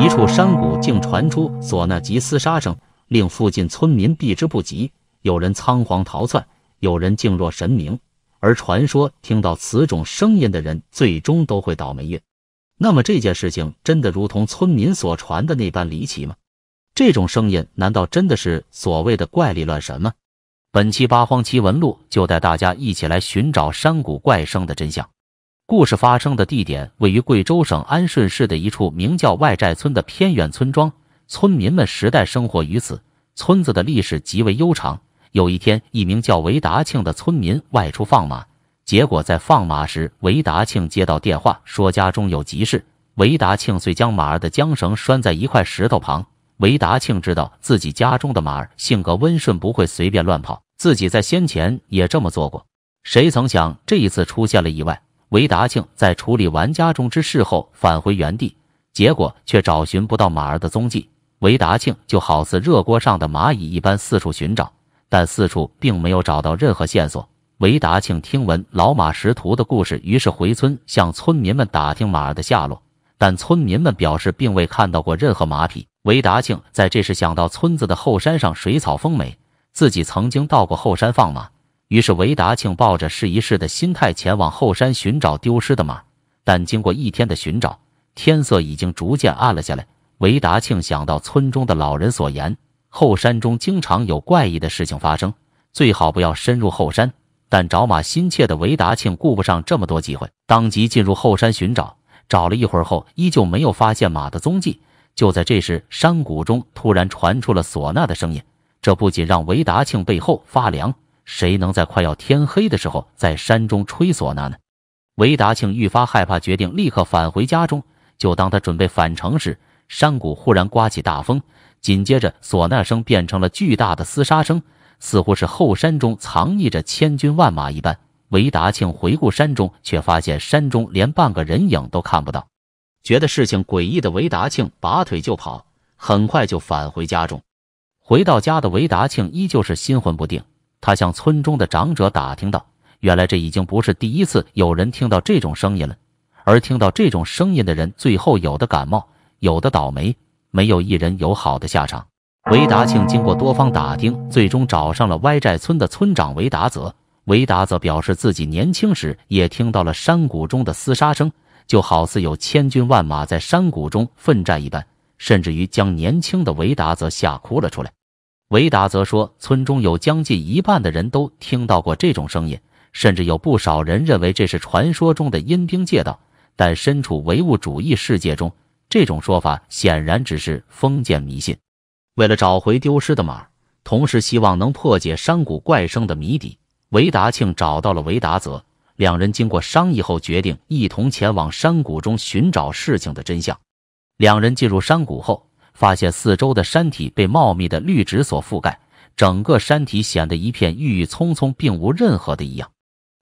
一处山谷竟传出唢呐及厮杀声，令附近村民避之不及。有人仓皇逃窜，有人敬若神明。而传说听到此种声音的人，最终都会倒霉运。那么这件事情真的如同村民所传的那般离奇吗？这种声音难道真的是所谓的怪力乱神吗？本期《八荒奇闻录》就带大家一起来寻找山谷怪声的真相。故事发生的地点位于贵州省安顺市的一处名叫外寨村的偏远村庄，村民们世代生活于此，村子的历史极为悠长。有一天，一名叫韦达庆的村民外出放马，结果在放马时，韦达庆接到电话说家中有急事，韦达庆遂将马儿的缰绳拴在一块石头旁。韦达庆知道自己家中的马儿性格温顺，不会随便乱跑，自己在先前也这么做过，谁曾想这一次出现了意外。韦达庆在处理完家中之事后，返回原地，结果却找寻不到马儿的踪迹。韦达庆就好似热锅上的蚂蚁一般四处寻找，但四处并没有找到任何线索。韦达庆听闻老马识途的故事，于是回村向村民们打听马儿的下落，但村民们表示并未看到过任何马匹。韦达庆在这时想到村子的后山上水草丰美，自己曾经到过后山放马。于是，韦达庆抱着试一试的心态前往后山寻找丢失的马。但经过一天的寻找，天色已经逐渐暗了下来。韦达庆想到村中的老人所言，后山中经常有怪异的事情发生，最好不要深入后山。但找马心切的韦达庆顾不上这么多，机会当即进入后山寻找。找了一会儿后，依旧没有发现马的踪迹。就在这时，山谷中突然传出了唢呐的声音，这不仅让韦达庆背后发凉。谁能在快要天黑的时候在山中吹唢呐呢？韦达庆愈发害怕，决定立刻返回家中。就当他准备返程时，山谷忽然刮起大风，紧接着唢呐声变成了巨大的厮杀声，似乎是后山中藏匿着千军万马一般。韦达庆回顾山中，却发现山中连半个人影都看不到，觉得事情诡异的韦达庆拔腿就跑，很快就返回家中。回到家的韦达庆依旧是心魂不定。他向村中的长者打听到，原来这已经不是第一次有人听到这种声音了，而听到这种声音的人，最后有的感冒，有的倒霉，没有一人有好的下场。韦达庆经过多方打听，最终找上了歪寨村的村长韦达泽。韦达泽表示自己年轻时也听到了山谷中的厮杀声，就好似有千军万马在山谷中奋战一般，甚至于将年轻的韦达泽吓哭了出来。维达则说，村中有将近一半的人都听到过这种声音，甚至有不少人认为这是传说中的阴兵借道。但身处唯物主义世界中，这种说法显然只是封建迷信。为了找回丢失的马，同时希望能破解山谷怪声的谜底，韦达庆找到了维达泽，两人经过商议后决定一同前往山谷中寻找事情的真相。两人进入山谷后。发现四周的山体被茂密的绿植所覆盖，整个山体显得一片郁郁葱葱，并无任何的异样。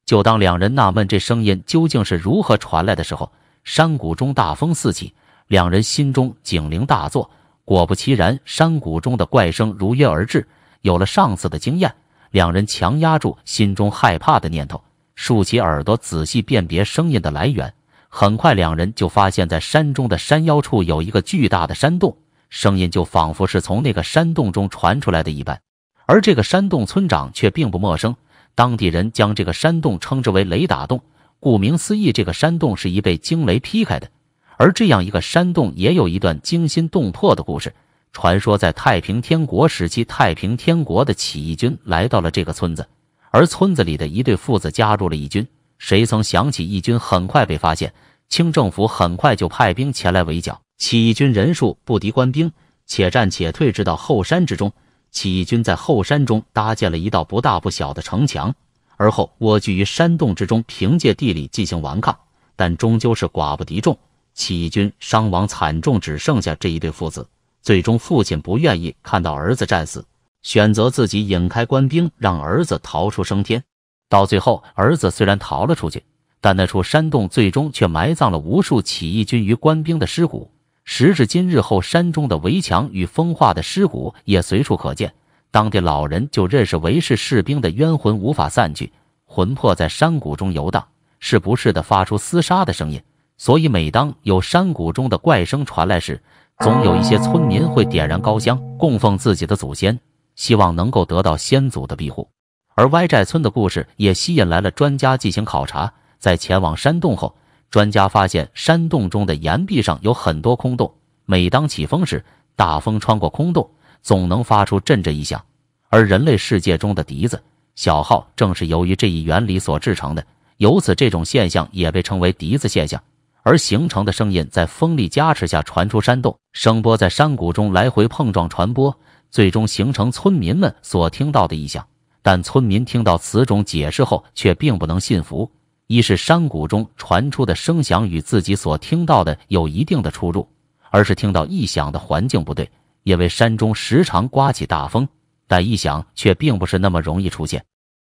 就当两人纳闷这声音究竟是如何传来的时候，山谷中大风四起，两人心中警铃大作。果不其然，山谷中的怪声如约而至。有了上次的经验，两人强压住心中害怕的念头，竖起耳朵仔细辨别声音的来源。很快，两人就发现，在山中的山腰处有一个巨大的山洞。声音就仿佛是从那个山洞中传出来的一般，而这个山洞村长却并不陌生。当地人将这个山洞称之为“雷打洞”，顾名思义，这个山洞是一被惊雷劈开的。而这样一个山洞也有一段惊心动魄的故事。传说在太平天国时期，太平天国的起义军来到了这个村子，而村子里的一对父子加入了义军。谁曾想，起义军很快被发现，清政府很快就派兵前来围剿。起义军人数不敌官兵，且战且退，直到后山之中。起义军在后山中搭建了一道不大不小的城墙，而后蜗居于山洞之中，凭借地理进行顽抗。但终究是寡不敌众，起义军伤亡惨重，只剩下这一对父子。最终，父亲不愿意看到儿子战死，选择自己引开官兵，让儿子逃出升天。到最后，儿子虽然逃了出去，但那处山洞最终却埋葬了无数起义军与官兵的尸骨。时至今日，后山中的围墙与风化的尸骨也随处可见。当地老人就认识韦氏士兵的冤魂无法散去，魂魄在山谷中游荡，时不时的发出厮杀的声音。所以，每当有山谷中的怪声传来时，总有一些村民会点燃高香，供奉自己的祖先，希望能够得到先祖的庇护。而歪寨村的故事也吸引来了专家进行考察。在前往山洞后，专家发现，山洞中的岩壁上有很多空洞。每当起风时，大风穿过空洞，总能发出阵阵异响。而人类世界中的笛子、小号正是由于这一原理所制成的。由此，这种现象也被称为“笛子现象”。而形成的声音在风力加持下传出山洞，声波在山谷中来回碰撞传播，最终形成村民们所听到的异响。但村民听到此种解释后，却并不能信服。一是山谷中传出的声响与自己所听到的有一定的出入，二是听到异响的环境不对，因为山中时常刮起大风，但异响却并不是那么容易出现。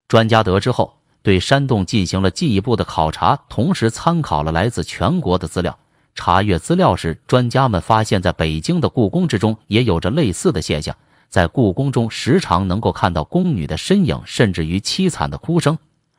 专家得知后，对山洞进行了进一步的考察，同时参考了来自全国的资料。查阅资料时，专家们发现，在北京的故宫之中也有着类似的现象，在故宫中时常能够看到宫女的身影，甚至于凄惨的哭声。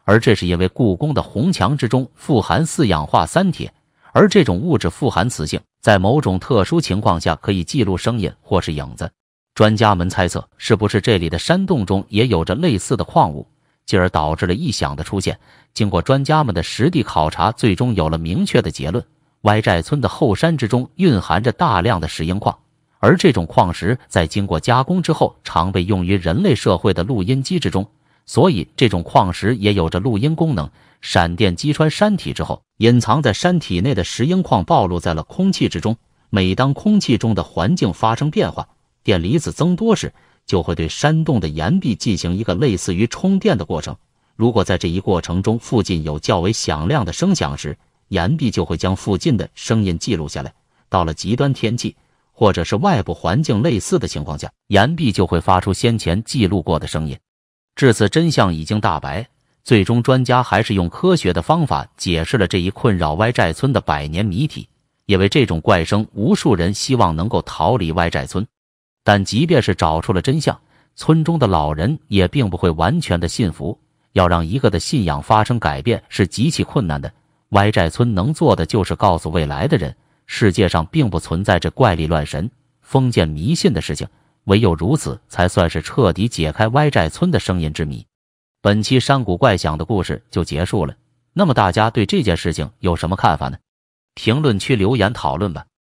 而这是因为故宫的红墙之中富含四氧化三铁，而这种物质富含磁性，在某种特殊情况下可以记录声音或是影子。专家们猜测，是不是这里的山洞中也有着类似的矿物，进而导致了异响的出现？经过专家们的实地考察，最终有了明确的结论：歪寨村的后山之中蕴含着大量的石英矿，而这种矿石在经过加工之后，常被用于人类社会的录音机之中。所以，这种矿石也有着录音功能。闪电击穿山体之后，隐藏在山体内的石英矿暴露在了空气之中。每当空气中的环境发生变化，电离子增多时，就会对山洞的岩壁进行一个类似于充电的过程。如果在这一过程中附近有较为响亮的声响时，岩壁就会将附近的声音记录下来。到了极端天气或者是外部环境类似的情况下，岩壁就会发出先前记录过的声音。至此，真相已经大白。最终，专家还是用科学的方法解释了这一困扰歪寨村的百年谜题，也为这种怪声，无数人希望能够逃离歪寨村。但即便是找出了真相，村中的老人也并不会完全的信服。要让一个的信仰发生改变是极其困难的。歪寨村能做的就是告诉未来的人，世界上并不存在这怪力乱神、封建迷信的事情。唯有如此，才算是彻底解开歪寨村的声音之谜。本期山谷怪响的故事就结束了。那么大家对这件事情有什么看法呢？评论区留言讨论吧。